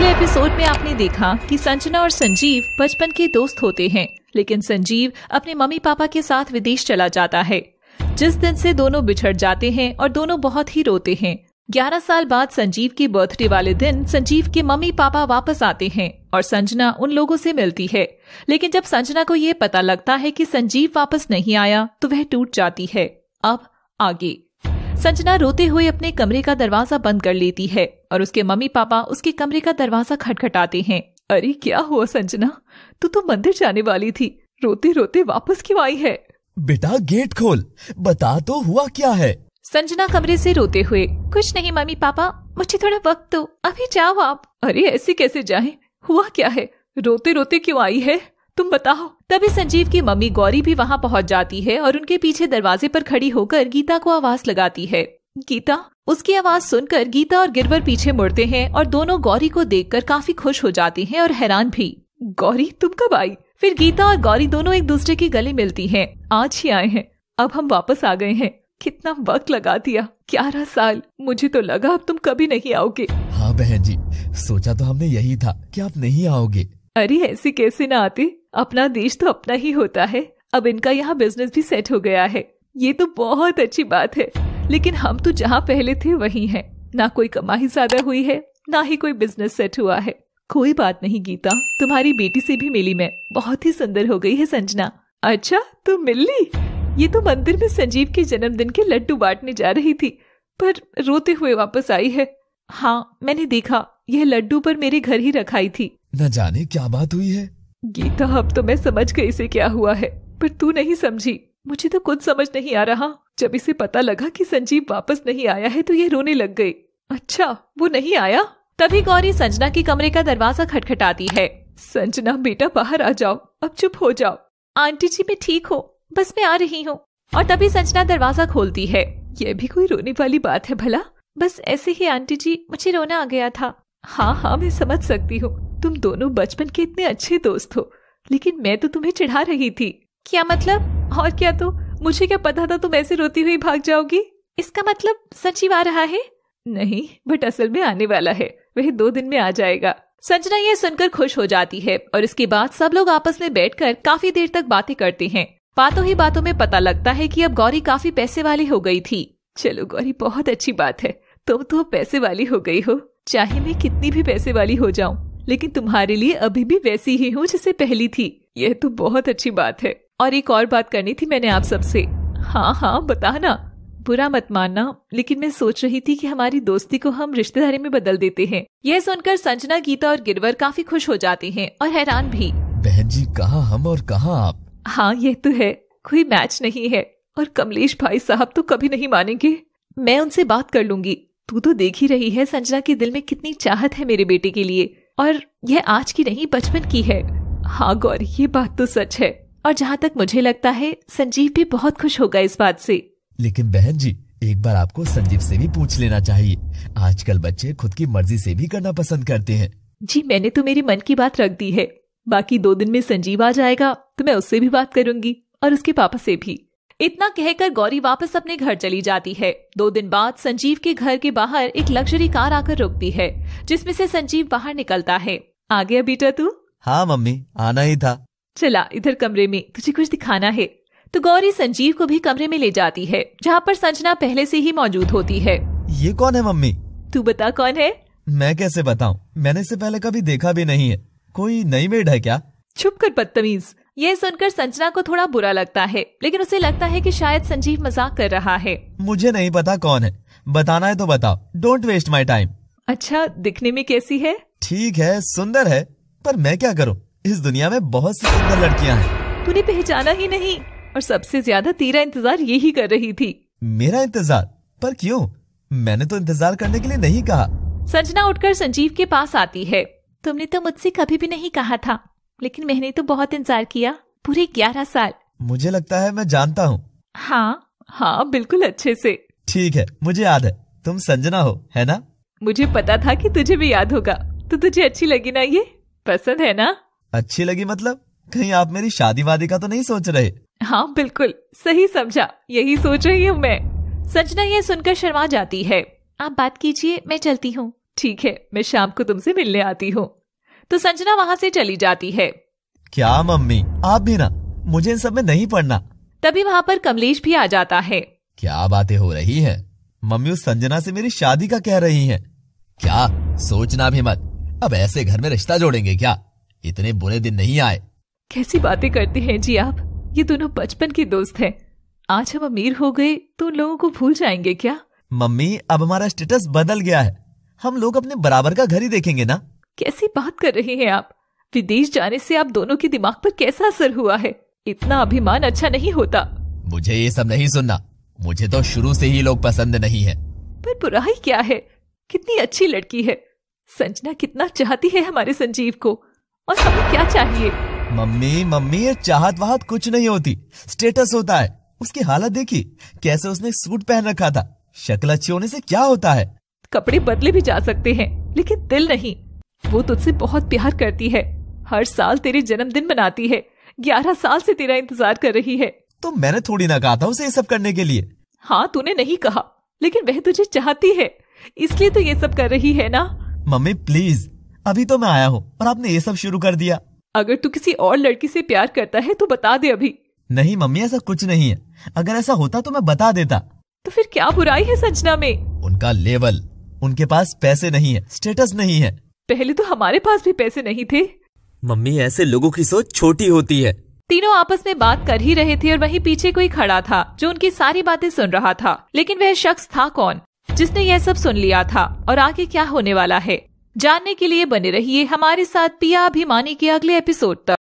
पिछले एपिसोड में आपने देखा कि संजना और संजीव बचपन के दोस्त होते हैं लेकिन संजीव अपने मम्मी पापा के साथ विदेश चला जाता है जिस दिन से दोनों बिछड़ जाते हैं और दोनों बहुत ही रोते हैं 11 साल बाद संजीव के बर्थडे वाले दिन संजीव के मम्मी पापा वापस आते हैं और संजना उन लोगों से मिलती है लेकिन जब संजना को ये पता लगता है कि संजीव वापस नहीं आया तो वह टूट जाती है अब आगे संजना रोते हुए अपने कमरे का दरवाजा बंद कर लेती है और उसके मम्मी पापा उसके कमरे का दरवाजा खटखटाते हैं अरे क्या हुआ संजना तू तो मंदिर जाने वाली थी रोते रोते वापस क्यों आई है बेटा गेट खोल बता तो हुआ क्या है संजना कमरे से रोते हुए कुछ नहीं मम्मी पापा मुझे थोड़ा वक्त दो अभी जाओ आप अरे ऐसे कैसे जाए हुआ क्या है रोते रोते क्यों आई है तुम बताओ तभी संजीव की मम्मी गौरी भी वहाँ पहुँच जाती है और उनके पीछे दरवाजे पर खड़ी होकर गीता को आवाज लगाती है गीता उसकी आवाज सुनकर गीता और गिरवर पीछे मुड़ते हैं और दोनों गौरी को देखकर काफी खुश हो जाती हैं और हैरान भी गौरी तुम कब आई फिर गीता और गौरी दोनों एक दूसरे की गले मिलती हैं आज ही आए हैं अब हम वापस आ गए हैं कितना वक्त लगा दिया ग्यारह साल मुझे तो लगा अब तुम कभी नहीं आओगे हाँ बहन जी सोचा तो हमने यही था कि आप नहीं आओगे अरे ऐसे कैसे ना आते अपना देश तो अपना ही होता है अब इनका यहाँ बिजनेस भी सेट हो गया है ये तो बहुत अच्छी बात है लेकिन हम तो जहाँ पहले थे वही हैं ना कोई कमाई ज्यादा हुई है ना ही कोई बिजनेस सेट हुआ है कोई बात नहीं गीता तुम्हारी बेटी से भी मिली मैं बहुत ही सुंदर हो गई है संजना अच्छा तुम मिल ली ये तो मंदिर में संजीव के जन्मदिन के लड्डू बांटने जा रही थी पर रोते हुए वापस आई है हाँ मैंने देखा यह लड्डू पर मेरे घर ही रखाई थी न जाने क्या बात हुई है गीता अब तो मैं समझ गई इसे क्या हुआ है पर तू नहीं समझी मुझे तो कुछ समझ नहीं आ रहा जब इसे पता लगा कि संजीव वापस नहीं आया है तो ये रोने लग गई अच्छा वो नहीं आया तभी गौरी संजना के कमरे का दरवाजा खटखटाती है संजना बेटा बाहर आ जाओ अब चुप हो जाओ आंटी जी मैं ठीक हूँ बस मैं आ रही हूँ और तभी संजना दरवाजा खोलती है ये भी कोई रोने वाली बात है भला बस ऐसे ही आंटी जी मुझे रोना आ गया था हाँ हाँ मैं समझ सकती हूँ तुम दोनों बचपन के इतने अच्छे दोस्त हो लेकिन मैं तो तुम्हें चिढ़ा रही थी क्या मतलब और क्या तो मुझे क्या पता था तुम ऐसे रोती हुई भाग जाओगी इसका मतलब सचिव आ रहा है नहीं बट असल में आने वाला है वह दो दिन में आ जाएगा संजना यह सुनकर खुश हो जाती है और इसके बाद सब लोग आपस में बैठकर काफी देर तक बातें करते हैं बातों ही बातों में पता लगता है कि अब गौरी काफी पैसे वाली हो गई थी चलो गौरी बहुत अच्छी बात है तुम तो पैसे वाली हो गई हो चाहे मैं कितनी भी पैसे वाली हो जाऊं लेकिन तुम्हारे लिए अभी भी वैसी ही हूँ जैसे पहली थी यह तो बहुत अच्छी बात है और एक और बात करनी थी मैंने आप सबसे हाँ हाँ बताना बुरा मत मानना लेकिन मैं सोच रही थी कि हमारी दोस्ती को हम रिश्तेदारी में बदल देते हैं यह सुनकर संजना गीता और गिरवर काफी खुश हो जाते हैं और हैरान भी बहन जी कहा हम और कहा आप हाँ यह तो है कोई मैच नहीं है और कमलेश भाई साहब तो कभी नहीं मानेंगे मैं उनसे बात कर लूंगी तू तो देख ही रही है संजना के दिल में कितनी चाहत है मेरे बेटे के लिए और यह आज की नहीं बचपन की है हाँ गौरी ये बात तो सच है और जहाँ तक मुझे लगता है संजीव भी बहुत खुश होगा इस बात से लेकिन बहन जी एक बार आपको संजीव से भी पूछ लेना चाहिए आजकल बच्चे खुद की मर्जी से भी करना पसंद करते हैं जी मैंने तो मेरे मन की बात रख दी है बाकी दो दिन में संजीव आ जाएगा तो मैं उससे भी बात करूंगी और उसके पापा से भी इतना कहकर गौरी वापस अपने घर चली जाती है दो दिन बाद संजीव के घर के बाहर एक लग्जरी कार आकर रुकती है जिसमें से संजीव बाहर निकलता है आ गया बेटा तू हाँ मम्मी आना ही था चला इधर कमरे में तुझे कुछ दिखाना है तो गौरी संजीव को भी कमरे में ले जाती है जहाँ पर संजना पहले से ही मौजूद होती है ये कौन है मम्मी तू बता कौन है मैं कैसे बताऊँ मैंने इससे पहले कभी देखा भी नहीं है कोई नई मेड है क्या छुप कर बदतमीज ये सुनकर संजना को थोड़ा बुरा लगता है लेकिन उसे लगता है कि शायद संजीव मजाक कर रहा है मुझे नहीं पता कौन है बताना है तो बताओ डोंट वेस्ट माई टाइम अच्छा दिखने में कैसी है ठीक है सुंदर है पर मैं क्या करूँ इस दुनिया में बहुत सी सुंदर लड़कियाँ हैं तूने पहचाना ही नहीं और सबसे ज्यादा तेरा इंतजार यही कर रही थी मेरा इंतजार पर क्यों मैंने तो इंतजार करने के लिए नहीं कहा संजना उठकर संजीव के पास आती है तुमने तो मुझसे कभी भी नहीं कहा था लेकिन मैंने तो बहुत इंतजार किया पूरे ग्यारह साल मुझे लगता है मैं जानता हूँ हाँ हाँ बिल्कुल अच्छे से ठीक है मुझे याद है तुम संजना हो है ना मुझे पता था कि तुझे भी याद होगा तो तुझे अच्छी लगी ना ये पसंद है ना अच्छी लगी मतलब कहीं आप मेरी शादी वादी का तो नहीं सोच रहे हाँ बिल्कुल सही समझा यही सोच रही हूँ मैं संजना ये सुनकर शर्मा जाती है आप बात कीजिए मैं चलती हूँ ठीक है मैं शाम को तुमसे मिलने आती हूँ तो संजना वहाँ से चली जाती है क्या मम्मी आप भी ना मुझे इन सब में नहीं पढ़ना तभी वहाँ पर कमलेश भी आ जाता है क्या बातें हो रही है मम्मी उस संजना से मेरी शादी का कह रही है क्या सोचना भी मत अब ऐसे घर में रिश्ता जोड़ेंगे क्या इतने बुरे दिन नहीं आए कैसी बातें करते हैं जी आप ये दोनों बचपन के दोस्त हैं आज हम अमीर हो गए तो उन लोगों को भूल जाएंगे क्या मम्मी अब हमारा स्टेटस बदल गया है हम लोग अपने बराबर का घर ही देखेंगे ना कैसी बात कर रहे हैं आप विदेश जाने से आप दोनों के दिमाग पर कैसा असर हुआ है इतना अभिमान अच्छा नहीं होता मुझे ये सब नहीं सुनना मुझे तो शुरू से ही लोग पसंद नहीं है पर बुराई क्या है कितनी अच्छी लड़की है संजना कितना चाहती है हमारे संजीव को और सबको क्या चाहिए मम्मी मम्मी ये चाहत वाहत कुछ नहीं होती स्टेटस होता है उसकी हालत देखी कैसे उसने सूट पहन रखा था शक्ल अच्छी होने से क्या होता है कपड़े बदले भी जा सकते हैं लेकिन दिल नहीं वो तुझसे बहुत प्यार करती है हर साल तेरे जन्मदिन मनाती है ग्यारह साल से तेरा इंतजार कर रही है तो मैंने थोड़ी ना कहा था उसे ये सब करने के लिए हाँ तूने नहीं कहा लेकिन वह तुझे चाहती है इसलिए तो ये सब कर रही है ना मम्मी प्लीज अभी तो मैं आया हूँ और आपने ये सब शुरू कर दिया अगर तू किसी और लड़की से प्यार करता है तो बता दे अभी नहीं मम्मी ऐसा कुछ नहीं है अगर ऐसा होता तो मैं बता देता तो फिर क्या बुराई है संजना में उनका लेवल उनके पास पैसे नहीं है स्टेटस नहीं है पहले तो हमारे पास भी पैसे नहीं थे मम्मी ऐसे लोगों की सोच छोटी होती है तीनों आपस में बात कर ही रहे थे और वहीं पीछे कोई खड़ा था जो उनकी सारी बातें सुन रहा था लेकिन वह शख्स था कौन जिसने यह सब सुन लिया था और आगे क्या होने वाला है जानने के लिए बने रहिए हमारे साथ पिया अभिमानी के अगले एपिसोड तक